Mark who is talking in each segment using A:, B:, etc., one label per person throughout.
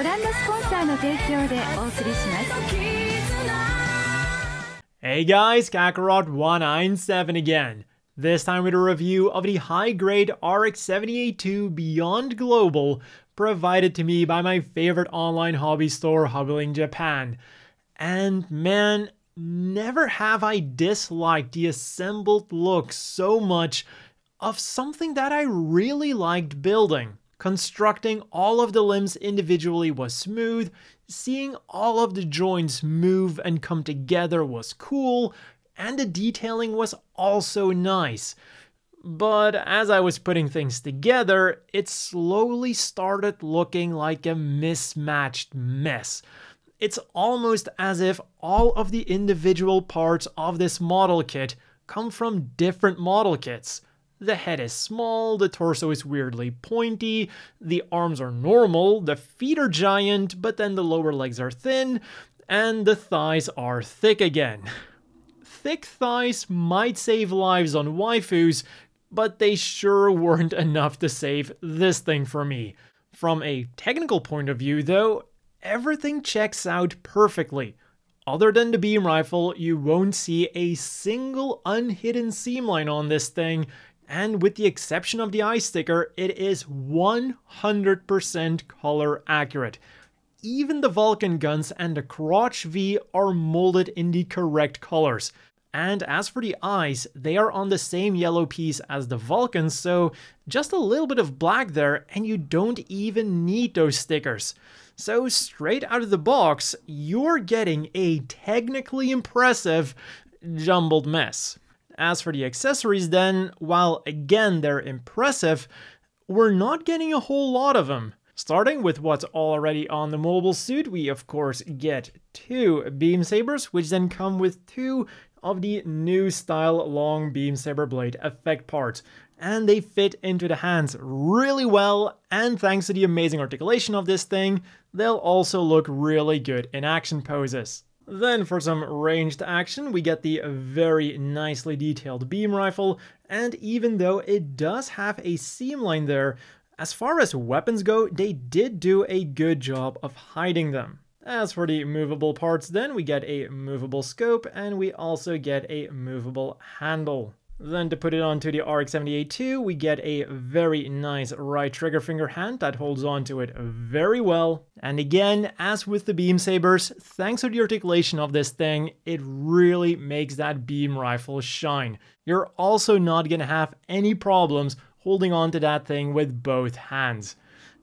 A: Hey guys, Kakarot197 again. This time with a review of the high-grade RX-782 Beyond Global provided to me by my favorite online hobby store, Hobbling Japan. And man, never have I disliked the assembled look so much of something that I really liked building. Constructing all of the limbs individually was smooth, seeing all of the joints move and come together was cool, and the detailing was also nice. But as I was putting things together, it slowly started looking like a mismatched mess. It's almost as if all of the individual parts of this model kit come from different model kits. The head is small, the torso is weirdly pointy, the arms are normal, the feet are giant, but then the lower legs are thin, and the thighs are thick again. Thick thighs might save lives on waifus, but they sure weren't enough to save this thing for me. From a technical point of view, though, everything checks out perfectly. Other than the beam rifle, you won't see a single unhidden seam line on this thing, and with the exception of the eye sticker, it is 100% color accurate. Even the Vulcan guns and the Crotch V are molded in the correct colors. And as for the eyes, they are on the same yellow piece as the Vulcans, so just a little bit of black there and you don't even need those stickers. So straight out of the box, you're getting a technically impressive jumbled mess. As for the accessories then, while again they're impressive, we're not getting a whole lot of them. Starting with what's already on the mobile suit, we of course get two beam sabers, which then come with two of the new style long beam saber blade effect parts. And they fit into the hands really well, and thanks to the amazing articulation of this thing, they'll also look really good in action poses. Then for some ranged action, we get the very nicely detailed beam rifle, and even though it does have a seam line there, as far as weapons go, they did do a good job of hiding them. As for the movable parts then, we get a movable scope and we also get a movable handle. Then to put it onto the RX-78-2, we get a very nice right trigger finger hand that holds onto it very well. And again, as with the beam sabers, thanks to the articulation of this thing, it really makes that beam rifle shine. You're also not gonna have any problems holding onto that thing with both hands.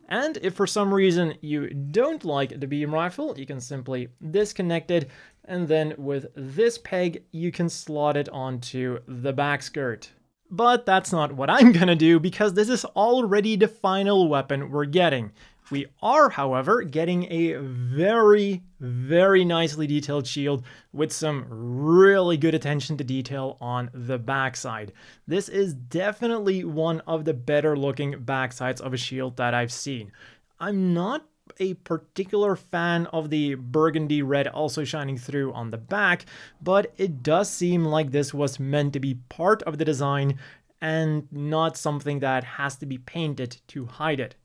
A: And if for some reason you don't like the beam rifle, you can simply disconnect it and then with this peg, you can slot it onto the back skirt. But that's not what I'm gonna do because this is already the final weapon we're getting. We are, however, getting a very, very nicely detailed shield with some really good attention to detail on the backside. This is definitely one of the better looking backsides of a shield that I've seen. I'm not a particular fan of the burgundy red also shining through on the back, but it does seem like this was meant to be part of the design and not something that has to be painted to hide it.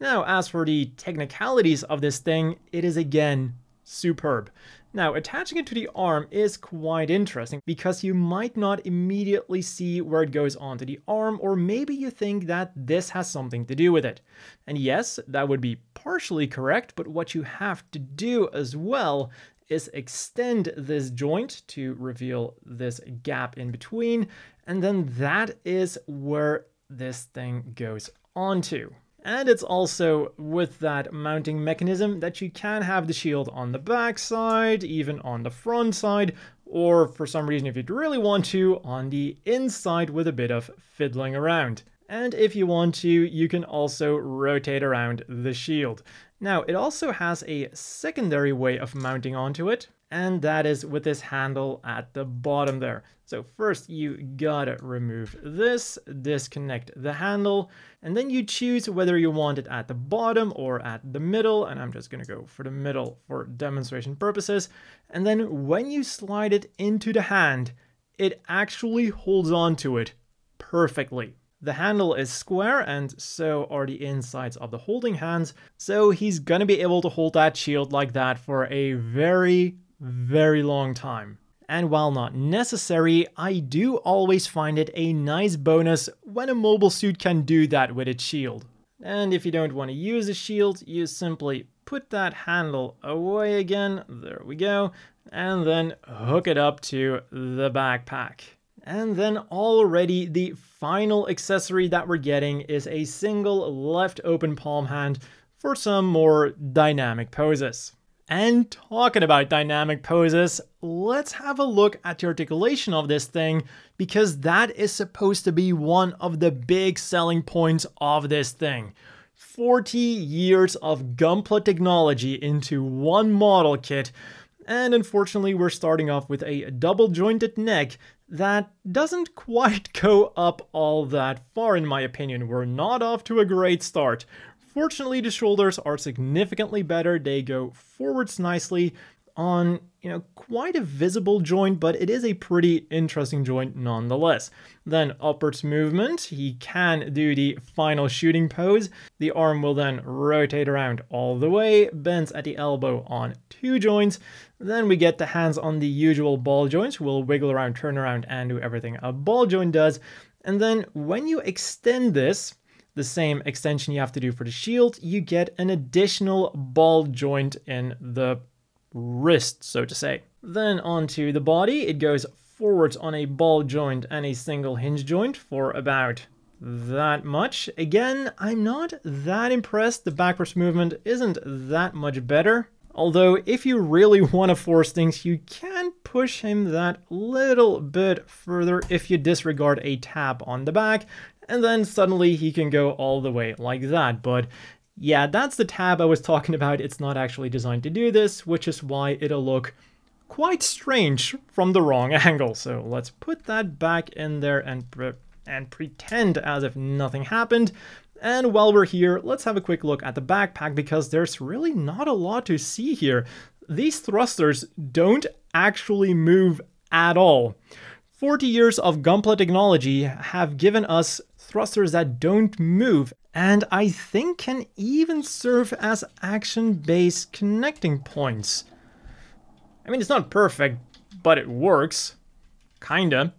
A: Now, as for the technicalities of this thing, it is again superb. Now, attaching it to the arm is quite interesting because you might not immediately see where it goes onto the arm, or maybe you think that this has something to do with it. And yes, that would be partially correct, but what you have to do as well is extend this joint to reveal this gap in between, and then that is where this thing goes onto. And it's also with that mounting mechanism that you can have the shield on the back side, even on the front side, or for some reason if you'd really want to, on the inside with a bit of fiddling around and if you want to, you can also rotate around the shield. Now, it also has a secondary way of mounting onto it, and that is with this handle at the bottom there. So first you gotta remove this, disconnect the handle, and then you choose whether you want it at the bottom or at the middle, and I'm just gonna go for the middle for demonstration purposes. And then when you slide it into the hand, it actually holds onto it perfectly. The handle is square and so are the insides of the holding hands, so he's gonna be able to hold that shield like that for a very, very long time. And while not necessary, I do always find it a nice bonus when a mobile suit can do that with its shield. And if you don't want to use a shield, you simply put that handle away again, there we go, and then hook it up to the backpack. And then already the final accessory that we're getting is a single left open palm hand for some more dynamic poses. And talking about dynamic poses, let's have a look at the articulation of this thing because that is supposed to be one of the big selling points of this thing. 40 years of Gunpla technology into one model kit and unfortunately we're starting off with a double jointed neck that doesn't quite go up all that far in my opinion. We're not off to a great start. Fortunately, the shoulders are significantly better. They go forwards nicely, on you know quite a visible joint, but it is a pretty interesting joint nonetheless. Then upwards movement, he can do the final shooting pose. The arm will then rotate around all the way, bends at the elbow on two joints. Then we get the hands on the usual ball joints, will wiggle around, turn around, and do everything a ball joint does. And then when you extend this, the same extension you have to do for the shield, you get an additional ball joint in the wrist, so to say. Then onto the body, it goes forwards on a ball joint and a single hinge joint for about that much. Again, I'm not that impressed. The backwards movement isn't that much better. Although, if you really want to force things, you can push him that little bit further if you disregard a tap on the back, and then suddenly he can go all the way like that. But yeah, that's the tab I was talking about. It's not actually designed to do this, which is why it'll look quite strange from the wrong angle. So let's put that back in there and, pre and pretend as if nothing happened. And while we're here, let's have a quick look at the backpack because there's really not a lot to see here. These thrusters don't actually move at all. 40 years of Gunpla technology have given us thrusters that don't move and I think can even serve as action-based connecting points. I mean, it's not perfect, but it works. Kinda.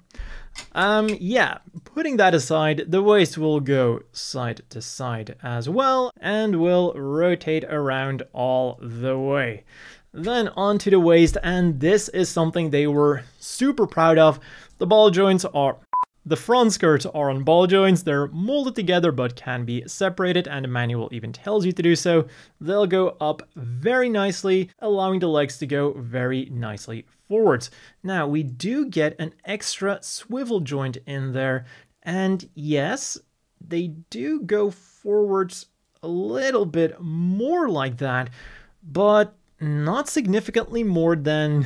A: Um, yeah, putting that aside, the waist will go side to side as well and will rotate around all the way. Then onto the waist, and this is something they were super proud of the ball joints are the front skirts are on ball joints, they're molded together but can be separated and the manual even tells you to do so. They'll go up very nicely, allowing the legs to go very nicely forwards. Now we do get an extra swivel joint in there and yes, they do go forwards a little bit more like that, but not significantly more than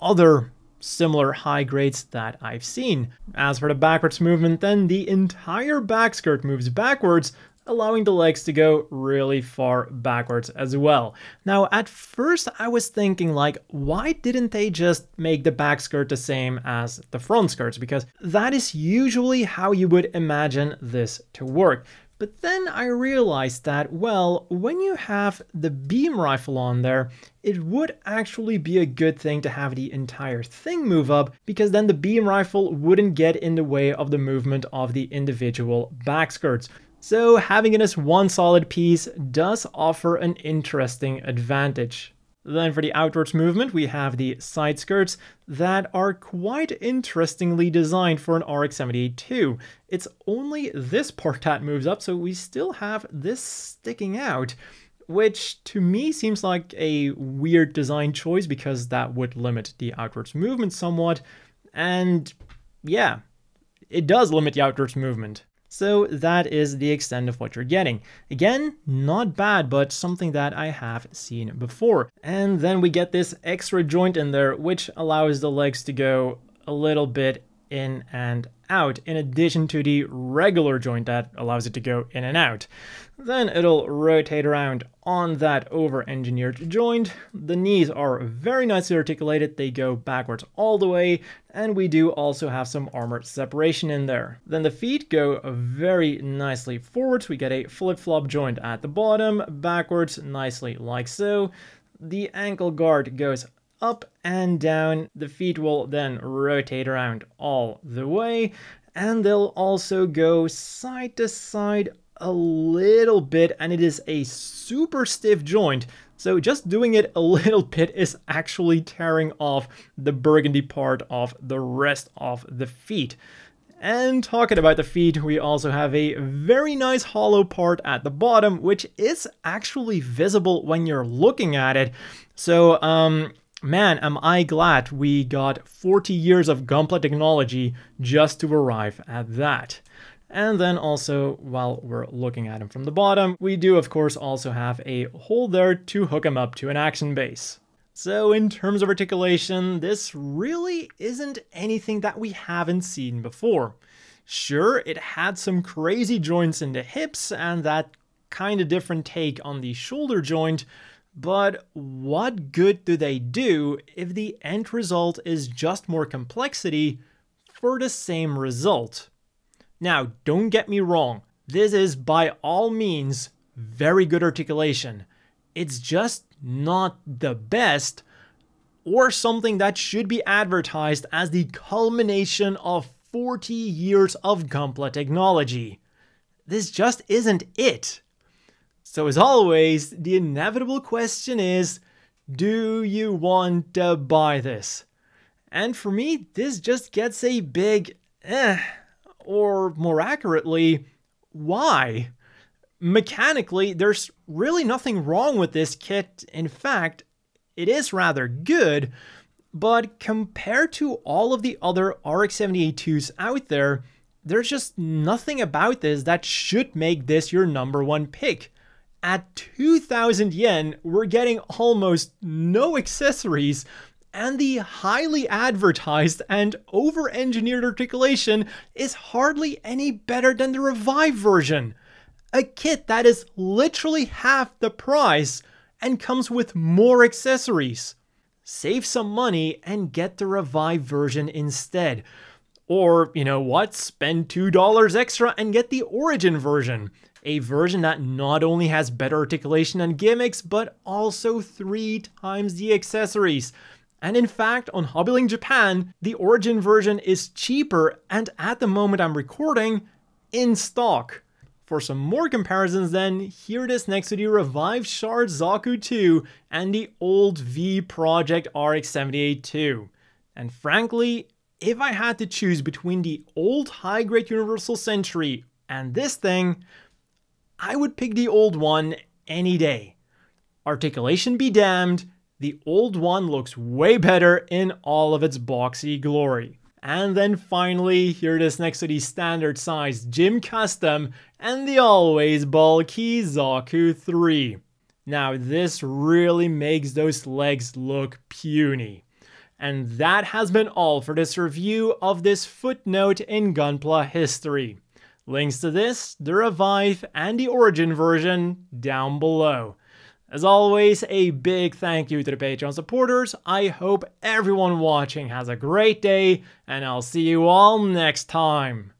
A: other similar high grades that I've seen. As for the backwards movement then, the entire back skirt moves backwards, allowing the legs to go really far backwards as well. Now, at first I was thinking like, why didn't they just make the back skirt the same as the front skirts? Because that is usually how you would imagine this to work. But then I realized that, well, when you have the beam rifle on there, it would actually be a good thing to have the entire thing move up because then the beam rifle wouldn't get in the way of the movement of the individual backskirts. So having it as one solid piece does offer an interesting advantage. Then for the outwards movement, we have the side skirts that are quite interestingly designed for an RX-78 It's only this part that moves up, so we still have this sticking out, which to me seems like a weird design choice because that would limit the outwards movement somewhat. And yeah, it does limit the outwards movement. So that is the extent of what you're getting. Again, not bad, but something that I have seen before. And then we get this extra joint in there, which allows the legs to go a little bit in and out, in addition to the regular joint that allows it to go in and out. Then it'll rotate around on that over-engineered joint. The knees are very nicely articulated, they go backwards all the way, and we do also have some armor separation in there. Then the feet go very nicely forwards, we get a flip-flop joint at the bottom, backwards nicely like so. The ankle guard goes up and down. The feet will then rotate around all the way and they'll also go side to side a little bit and it is a super stiff joint so just doing it a little bit is actually tearing off the burgundy part of the rest of the feet. And talking about the feet, we also have a very nice hollow part at the bottom, which is actually visible when you're looking at it. So um, man, am I glad we got 40 years of Gunpla technology just to arrive at that. And then also, while we're looking at him from the bottom, we do of course also have a hole there to hook him up to an action base. So in terms of articulation, this really isn't anything that we haven't seen before. Sure, it had some crazy joints in the hips and that kind of different take on the shoulder joint, but what good do they do if the end result is just more complexity for the same result? Now, don't get me wrong, this is by all means very good articulation. It's just not the best or something that should be advertised as the culmination of 40 years of Gumpla technology. This just isn't it. So as always, the inevitable question is, do you want to buy this? And for me, this just gets a big eh, or more accurately, why? Mechanically, there's really nothing wrong with this kit. In fact, it is rather good, but compared to all of the other RX-70A2s out there, there's just nothing about this that should make this your number one pick. At 2,000 yen, we're getting almost no accessories and the highly advertised and over-engineered articulation is hardly any better than the Revive version. A kit that is literally half the price and comes with more accessories. Save some money and get the Revive version instead. Or, you know what, spend $2 extra and get the Origin version a version that not only has better articulation and gimmicks, but also three times the accessories. And in fact, on Hobbyling Japan, the Origin version is cheaper and at the moment I'm recording, in stock. For some more comparisons then, here it is next to the revived Shard Zaku 2 and the old V Project RX-78-2. And frankly, if I had to choose between the old high-grade Universal Century and this thing, I would pick the old one any day. Articulation be damned, the old one looks way better in all of its boxy glory. And then finally, here it is next to the standard size Gym Custom and the always bulky Zaku 3. Now this really makes those legs look puny. And that has been all for this review of this footnote in Gunpla history. Links to this, the Revive, and the Origin version down below. As always, a big thank you to the Patreon supporters. I hope everyone watching has a great day, and I'll see you all next time.